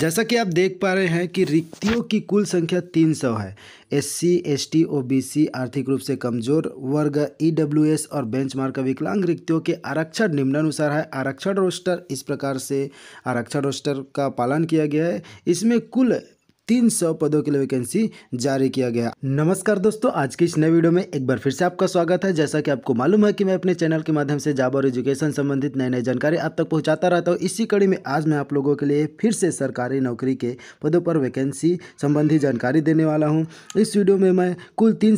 जैसा कि आप देख पा रहे हैं कि रिक्तियों की कुल संख्या 300 है एससी, एसटी, ओबीसी, आर्थिक रूप से कमजोर वर्ग ईडब्ल्यूएस और बेंचमार्क का विकलांग रिक्तियों के आरक्षण निम्नानुसार है आरक्षण रोस्टर इस प्रकार से आरक्षण रोस्टर का पालन किया गया है इसमें कुल 300 पदों के लिए वैकेंसी जारी किया गया नमस्कार दोस्तों आज की इस नए वीडियो में एक बार फिर से आपका स्वागत है जैसा कि आपको मालूम है कि मैं अपने चैनल के माध्यम से जाब और एजुकेशन संबंधित नई नई जानकारी आप तक पहुंचाता रहता हूं इसी कड़ी में आज मैं आप लोगों के लिए फिर से सरकारी नौकरी के पदों पर वैकेंसी संबंधी जानकारी देने वाला हूँ इस वीडियो में मैं कुल तीन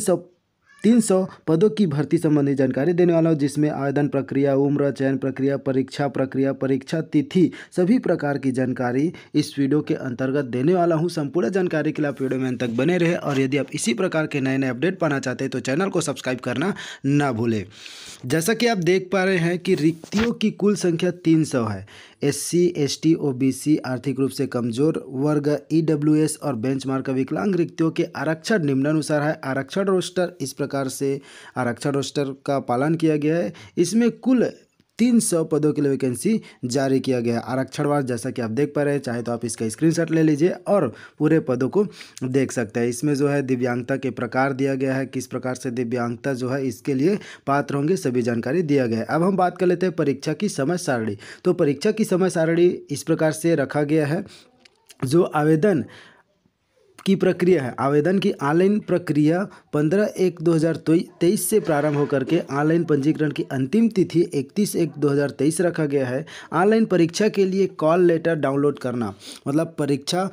तीन सौ पदों की भर्ती संबंधी जानकारी देने वाला हूँ जिसमें आवेदन प्रक्रिया उम्र चयन प्रक्रिया परीक्षा प्रक्रिया परीक्षा तिथि सभी प्रकार की जानकारी इस वीडियो के अंतर्गत देने वाला हूँ संपूर्ण जानकारी के लिए आप वीडियो में अंत तक बने रहे और यदि आप इसी प्रकार के नए नए अपडेट पाना चाहते हैं तो चैनल को सब्सक्राइब करना ना भूलें जैसा कि आप देख पा रहे हैं कि रिक्तियों की कुल संख्या तीन सौ है S C S T O B C आर्थिक रूप से कमजोर वर्ग ई डब्ल्यू एस और मार्क विकलांग रिक्तियों के आरक्षण निम्नानुसार है आरक्षण रोस्टर इस प्रकार प्रकार से आरक्षण रोस्टर का पालन किया गया है इसमें कुल तीन सौ पदों के लिए वैकेंसी जारी किया गया है वार जैसा कि आप देख पा रहे हैं चाहे तो आप इसका स्क्रीनशॉट ले लीजिए और पूरे पदों को देख सकते हैं इसमें जो है दिव्यांगता के प्रकार दिया गया है किस प्रकार से दिव्यांगता जो है इसके लिए पात्र होंगे सभी जानकारी दिया गया है अब हम बात कर लेते हैं परीक्षा की समय सारणी तो परीक्षा की समय सारणी इस प्रकार से रखा गया है जो आवेदन की प्रक्रिया है आवेदन की ऑनलाइन प्रक्रिया 15 एक दो तेईस से प्रारंभ होकर के ऑनलाइन पंजीकरण की अंतिम तिथि 31 एक तेईस रखा गया है ऑनलाइन परीक्षा के लिए कॉल लेटर डाउनलोड करना मतलब परीक्षा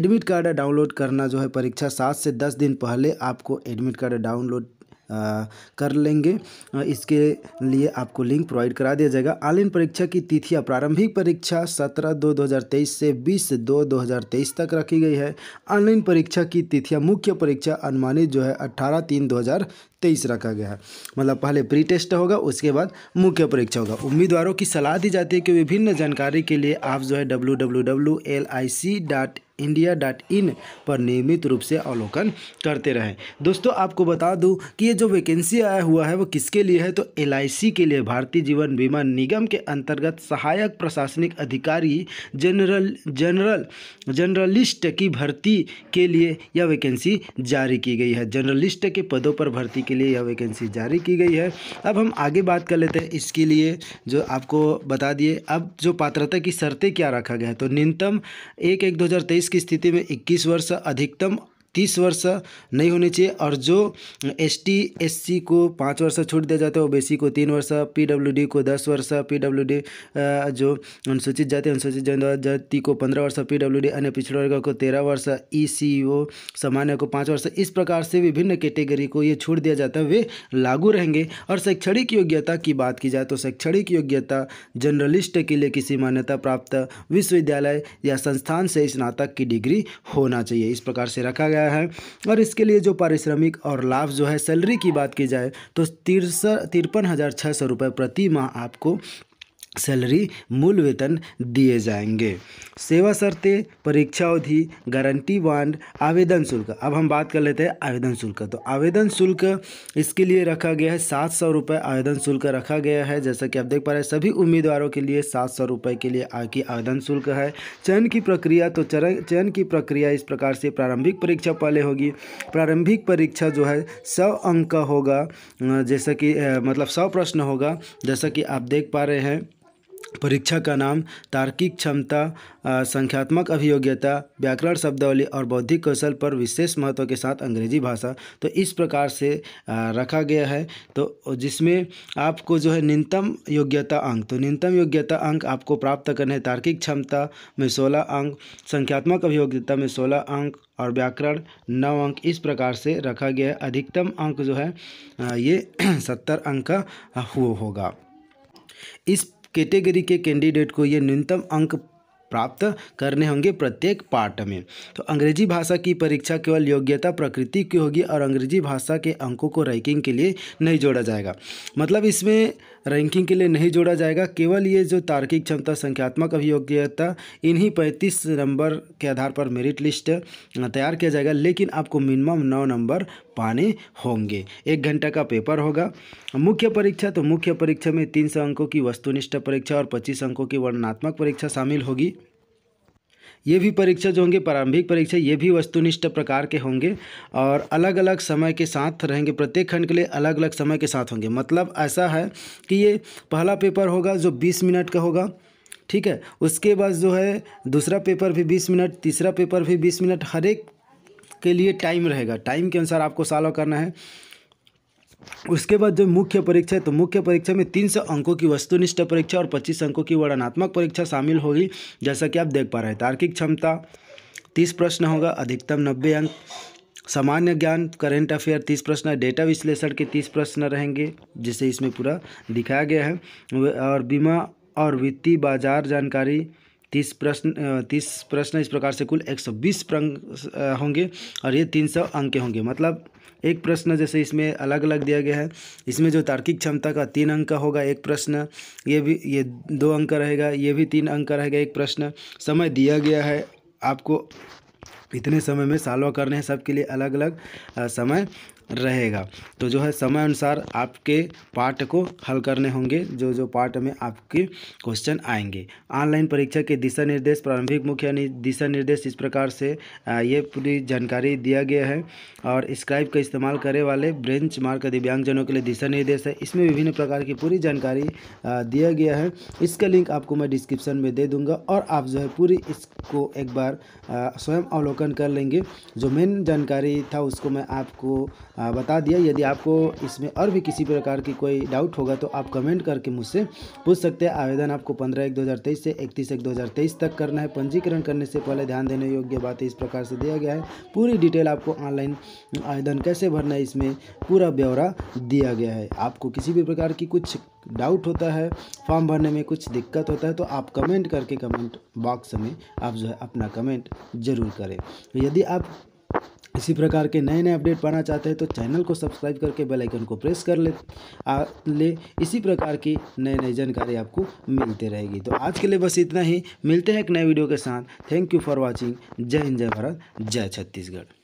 एडमिट कार्ड डाउनलोड करना जो है परीक्षा सात से दस दिन पहले आपको एडमिट कार्ड डाउनलोड कर लेंगे इसके लिए आपको लिंक प्रोवाइड करा दिया जाएगा ऑनलाइन परीक्षा की तिथियाँ प्रारंभिक परीक्षा सत्रह दो दो हज़ार तेईस से बीस दो दो हज़ार तेईस तक रखी गई है ऑनलाइन परीक्षा की तिथियाँ मुख्य परीक्षा अनुमानित जो है अट्ठारह तीन दो हज़ार तेईस रखा गया है मतलब पहले प्री टेस्ट होगा उसके बाद मुख्य परीक्षा होगा उम्मीदवारों की सलाह दी जाती है कि विभिन्न जानकारी के लिए आप जो है W W W L I C dot India dot in पर नियमित रूप से अवलोकन करते रहें दोस्तों आपको बता दूं कि ये जो वैकेंसी आया हुआ है वो किसके लिए है तो एल के लिए भारतीय जीवन बीमा निगम के अंतर्गत सहायक प्रशासनिक अधिकारी जनरल जनरल जनरलिस्ट की भर्ती के लिए यह वैकेंसी जारी की गई है जनरलिस्ट के पदों पर भर्ती के लिए यह वैकेंसी जारी की गई है अब हम आगे बात कर लेते हैं इसके लिए जो आपको बता दिए अब जो पात्रता की शर्तें क्या रखा गया है तो न्यूनतम एक एक दो की स्थिति में इक्कीस वर्ष अधिकतम तीस वर्ष नहीं होनी चाहिए और जो एस टी एस सी को पाँच वर्ष छूट दिया जाता है ओबीसी को तीन वर्ष पी डब्ल्यू डी को दस वर्ष पी डब्ल्यू डी जो अनुसूचित जाति अनुसूचित जनजाति को पंद्रह वर्ष पी डब्ल्यू डी अन्य पिछड़े वर्ग को तेरह वर्ष ई सी ओ सामान्य को पाँच वर्ष इस प्रकार से विभिन्न कैटेगरी को ये छूट दिया जाता है वे लागू रहेंगे और शैक्षणिक योग्यता की बात की जाए तो शैक्षणिक योग्यता जर्नलिस्ट के लिए किसी मान्यता प्राप्त विश्वविद्यालय या संस्थान से स्नातक की डिग्री होना चाहिए इस प्रकार से रखा गया गया है और इसके लिए जो पारिश्रमिक और लाभ जो है सैलरी की बात की जाए तो तिरसठ तिरपन हज़ार छः सौ रुपये प्रति माह आपको सैलरी मूल वेतन दिए जाएंगे सेवा शर्तें परीक्षा अवधि गारंटी बांड आवेदन शुल्क अब हम बात कर लेते हैं आवेदन शुल्क तो आवेदन शुल्क इसके लिए रखा गया है सात सौ रुपये आवेदन शुल्क रखा गया है जैसा कि आप देख पा रहे हैं सभी उम्मीदवारों के लिए सात सौ रुपये के लिए की आवेदन शुल्क है चयन की प्रक्रिया तो चरण चयन की प्रक्रिया इस प्रकार से प्रारंभिक परीक्षा पहले होगी प्रारंभिक परीक्षा जो है सौ अंक का होगा जैसा कि मतलब सौ प्रश्न होगा जैसा कि आप देख पा रहे हैं परीक्षा का नाम तार्किक क्षमता संख्यात्मक अभियोग्यता व्याकरण शब्दावली और बौद्धिक कौशल पर विशेष महत्व के साथ अंग्रेजी भाषा तो इस प्रकार से रखा गया है तो जिसमें आपको जो है न्यूनतम योग्यता अंक तो न्यूनतम योग्यता अंक आपको प्राप्त करने हैं तार्किक क्षमता में सोलह अंक संख्यात्मक अभियोग्यता में सोलह अंक और व्याकरण नौ अंक इस प्रकार से रखा गया है अधिकतम अंक जो है ये सत्तर अंक का हुआ होगा इस कैटेगरी के कैंडिडेट को ये न्यूनतम अंक प्राप्त करने होंगे प्रत्येक पाठ में तो अंग्रेजी भाषा की परीक्षा केवल योग्यता प्रकृति की होगी और अंग्रेजी भाषा के अंकों को रैंकिंग के लिए नहीं जोड़ा जाएगा मतलब इसमें रैंकिंग के लिए नहीं जोड़ा जाएगा केवल ये जो तार्किक क्षमता संख्यात्मक अभियोग्यता इन्हीं पैंतीस नंबर के आधार पर मेरिट लिस्ट तैयार किया जाएगा लेकिन आपको मिनिमम नौ नंबर पाने होंगे एक घंटा का पेपर होगा मुख्य परीक्षा तो मुख्य परीक्षा में तीन सौ अंकों की वस्तुनिष्ठ परीक्षा और पच्चीस अंकों की वर्णनात्मक परीक्षा शामिल होगी ये भी परीक्षा जो होंगे प्रारंभिक परीक्षा ये भी वस्तुनिष्ठ प्रकार के होंगे और अलग अलग समय के साथ रहेंगे प्रत्येक खंड के लिए अलग अलग समय के साथ होंगे मतलब ऐसा है कि ये पहला पेपर होगा जो बीस मिनट का होगा ठीक है उसके बाद जो है दूसरा पेपर भी बीस मिनट तीसरा पेपर भी बीस मिनट हर एक के लिए टाइम रहेगा टाइम के अनुसार आपको सॉल्व करना है उसके बाद जो मुख्य परीक्षा है तो मुख्य परीक्षा में तीन सौ अंकों की वस्तुनिष्ठ परीक्षा और पच्चीस अंकों की वर्णनात्मक परीक्षा शामिल होगी जैसा कि आप देख पा रहे हैं तार्किक क्षमता तीस प्रश्न होगा अधिकतम नब्बे अंक सामान्य ज्ञान करेंट अफेयर तीस प्रश्न डेटा विश्लेषण के तीस प्रश्न रहेंगे जिसे इसमें पूरा दिखाया गया है और बीमा और वित्तीय बाजार जानकारी तीस प्रश्न तीस प्रश्न इस प्रकार से कुल एक सौ बीस होंगे और ये तीन सौ अंक के होंगे मतलब एक प्रश्न जैसे इसमें अलग अलग दिया गया है इसमें जो तार्किक क्षमता का तीन अंक का होगा एक प्रश्न ये भी ये दो अंक रहेगा ये भी तीन अंक रहेगा एक प्रश्न समय दिया गया है आपको इतने समय में सालों करने हैं सबके लिए अलग अलग समय रहेगा तो जो है समय अनुसार आपके पार्ट को हल करने होंगे जो जो पार्ट में आपके क्वेश्चन आएंगे ऑनलाइन परीक्षा के दिशा निर्देश प्रारंभिक मुख्य दिशा निर्देश इस प्रकार से ये पूरी जानकारी दिया गया है और स्क्राइब का इस्तेमाल करे वाले ब्रेंच मार्क दिव्यांगजनों के लिए दिशा निर्देश है इसमें विभिन्न प्रकार की पूरी जानकारी दिया गया है इसका लिंक आपको मैं डिस्क्रिप्शन में दे दूँगा और आप जो है पूरी इसको एक बार स्वयं अवलोकन कर लेंगे जो मेन जानकारी था उसको मैं आपको बता दिया यदि आपको इसमें और भी किसी प्रकार की कोई डाउट होगा तो आप कमेंट करके मुझसे पूछ सकते हैं आवेदन आपको 15 एक 2023 से 31 एक 2023 तक करना है पंजीकरण करने से पहले ध्यान देने योग्य बातें इस प्रकार से दिया गया है पूरी डिटेल आपको ऑनलाइन आवेदन कैसे भरना है इसमें पूरा ब्यौरा दिया गया है आपको किसी भी प्रकार की कुछ डाउट होता है फॉर्म भरने में कुछ दिक्कत होता है तो आप कमेंट करके कमेंट बॉक्स में आप जो है अपना कमेंट ज़रूर करें यदि आप इसी प्रकार के नए नए अपडेट पाना चाहते हैं तो चैनल को सब्सक्राइब करके बेल आइकन को प्रेस कर ले आ, ले इसी प्रकार की नई नई जानकारी आपको मिलती रहेगी तो आज के लिए बस इतना ही मिलते हैं एक नए वीडियो के साथ थैंक यू फॉर वॉचिंग जय हिंद जय भारत जय छत्तीसगढ़